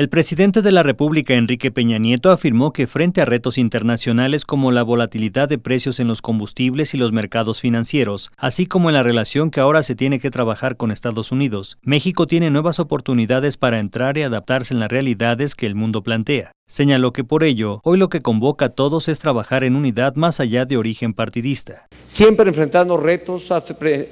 El presidente de la República, Enrique Peña Nieto, afirmó que frente a retos internacionales como la volatilidad de precios en los combustibles y los mercados financieros, así como en la relación que ahora se tiene que trabajar con Estados Unidos, México tiene nuevas oportunidades para entrar y adaptarse en las realidades que el mundo plantea. Señaló que por ello, hoy lo que convoca a todos es trabajar en unidad más allá de origen partidista. Siempre enfrentando retos,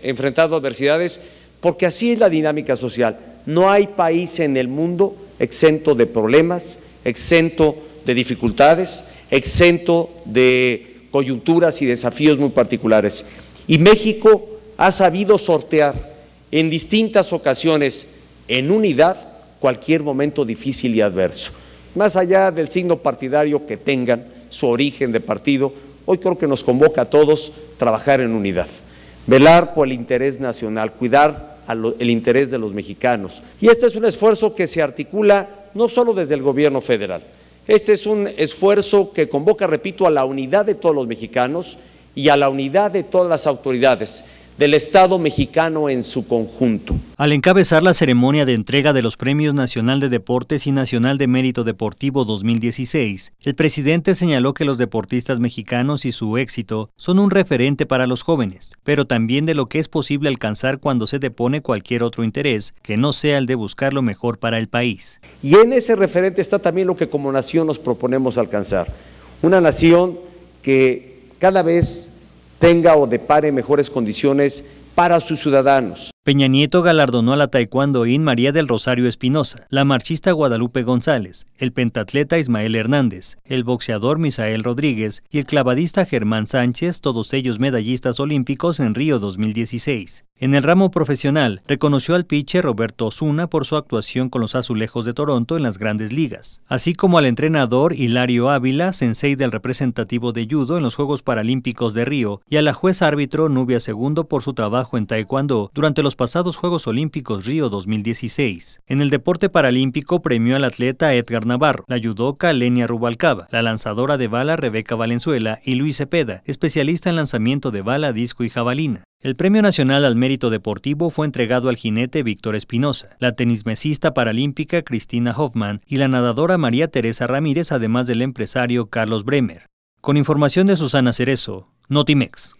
enfrentando adversidades, porque así es la dinámica social. No hay país en el mundo exento de problemas, exento de dificultades, exento de coyunturas y desafíos muy particulares. Y México ha sabido sortear en distintas ocasiones, en unidad, cualquier momento difícil y adverso. Más allá del signo partidario que tengan, su origen de partido, hoy creo que nos convoca a todos trabajar en unidad, velar por el interés nacional, cuidar el interés de los mexicanos. Y este es un esfuerzo que se articula no solo desde el gobierno federal, este es un esfuerzo que convoca, repito, a la unidad de todos los mexicanos y a la unidad de todas las autoridades del Estado mexicano en su conjunto. Al encabezar la ceremonia de entrega de los Premios Nacional de Deportes y Nacional de Mérito Deportivo 2016, el presidente señaló que los deportistas mexicanos y su éxito son un referente para los jóvenes, pero también de lo que es posible alcanzar cuando se depone cualquier otro interés que no sea el de buscar lo mejor para el país. Y en ese referente está también lo que como nación nos proponemos alcanzar. Una nación que cada vez tenga o depare mejores condiciones para sus ciudadanos. Peña Nieto galardonó a la taekwondoín María del Rosario Espinosa, la marchista Guadalupe González, el pentatleta Ismael Hernández, el boxeador Misael Rodríguez y el clavadista Germán Sánchez, todos ellos medallistas olímpicos en Río 2016. En el ramo profesional, reconoció al pitcher Roberto Osuna por su actuación con los Azulejos de Toronto en las grandes ligas, así como al entrenador Hilario Ávila, sensei del representativo de judo en los Juegos Paralímpicos de Río, y a la juez árbitro Nubia Segundo por su trabajo en taekwondo durante los pasados Juegos Olímpicos Río 2016. En el deporte paralímpico premió al atleta Edgar Navarro, la yudoca Lenia Rubalcaba, la lanzadora de bala Rebeca Valenzuela y Luis Cepeda, especialista en lanzamiento de bala, disco y jabalina. El Premio Nacional al Mérito Deportivo fue entregado al jinete Víctor Espinosa, la tenismesista paralímpica Cristina Hoffman y la nadadora María Teresa Ramírez, además del empresario Carlos Bremer. Con información de Susana Cerezo, Notimex.